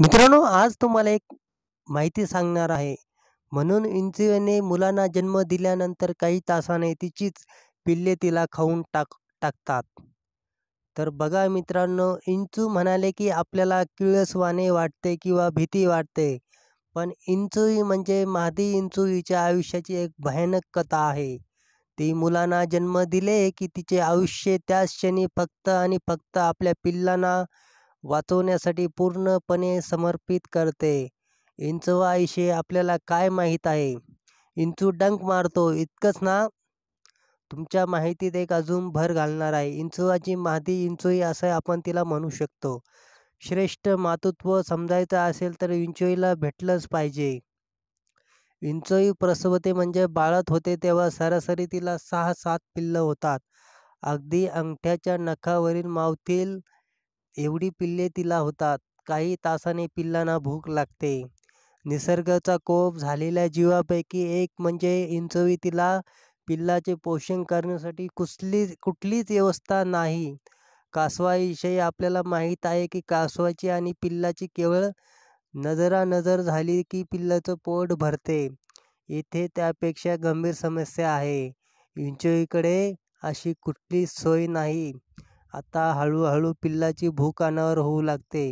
मित्रांनो आज तुम्हाला एक माहिती सांगणार आहे म्हणून इंचुने मुलांना जन्म दिल्यानंतर काही तासाने तिचीच पिल्ले तिला खाऊन टाक टाकतात तर बघा मित्रांनो इंचू म्हणाले की आपल्याला किळसवाने वाटते किंवा भीती वाटते पण इंचुई म्हणजे महादी इंचुईच्या आयुष्याची एक भयानक कथा आहे ती मुलांना जन्म दिले की तिचे आयुष्य त्याच क्षणी फक्त आणि फक्त आपल्या पिल्लांना वाचवण्यासाठी पूर्णपणे समर्पित करते इंचवाविषयी आपल्याला काय माहीत आहे इंचू डंक मारतो इतकंच ना तुमच्या माहितीत एक अजून भर घालणार आहे इंचुवाची माती इंचोई असं आपण तिला म्हणू शकतो श्रेष्ठ मातृत्व समजायचं असेल तर इंचोईला भेटलंच पाहिजे इंचोई प्रसवते म्हणजे बाळत होते तेव्हा सरासरी तिला सहा सात पिल्लं होतात अगदी अंगठ्याच्या नखावरील मावतील एवढी पिल्ले तिला होतात काही तासाने पिल्लांना भूक लागते निसर्गाचा कोप झालेल्या जीवापैकी एक म्हणजे इंचवी तिला पिल्लाचे पोषण करण्यासाठी कुसली कुठलीच व्यवस्था नाही कासवाविषयी आपल्याला माहीत आहे की कासवाची आणि पिल्लाची केवळ नजरानजर झाली की पिल्लाचं पोट भरते इथे त्यापेक्षा गंभीर समस्या आहे इंचोईकडे अशी कुठलीच सोय नाही आता हळूहळू पिल्लाची भूक अनावर होऊ लागते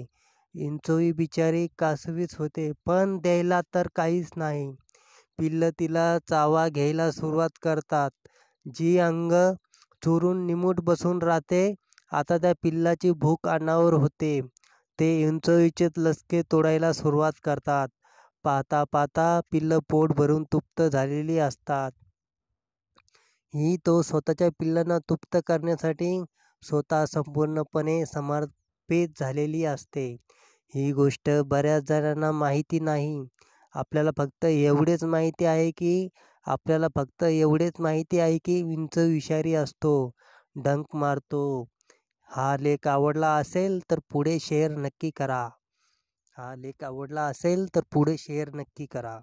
इंचोई बिचारी कासवीच होते पण द्यायला तर काहीच नाही पिल्ल तिला चावा घ्यायला सुरुवात करतात जी अंग चोरून निमूट बसून राहते आता त्या पिल्लाची भूक अनावर होते ते इंचोईचे लसके तोडायला सुरुवात करतात पाहता पाहता पिल्लं पोट भरून तुप्त झालेली असतात ही तो स्वतःच्या पिल्लांना तुप्त करण्यासाठी स्वतः संपूर्णपणे समर्पित झालेली असते ही गोष्ट बऱ्याच जणांना माहिती नाही आपल्याला फक्त एवढेच माहिती आहे की आपल्याला फक्त एवढेच माहिती आहे की विंच विषारी असतो डंक मारतो हा लेख आवडला असेल तर पुढे शेअर नक्की करा हा लेख आवडला असेल तर पुढे शेअर नक्की करा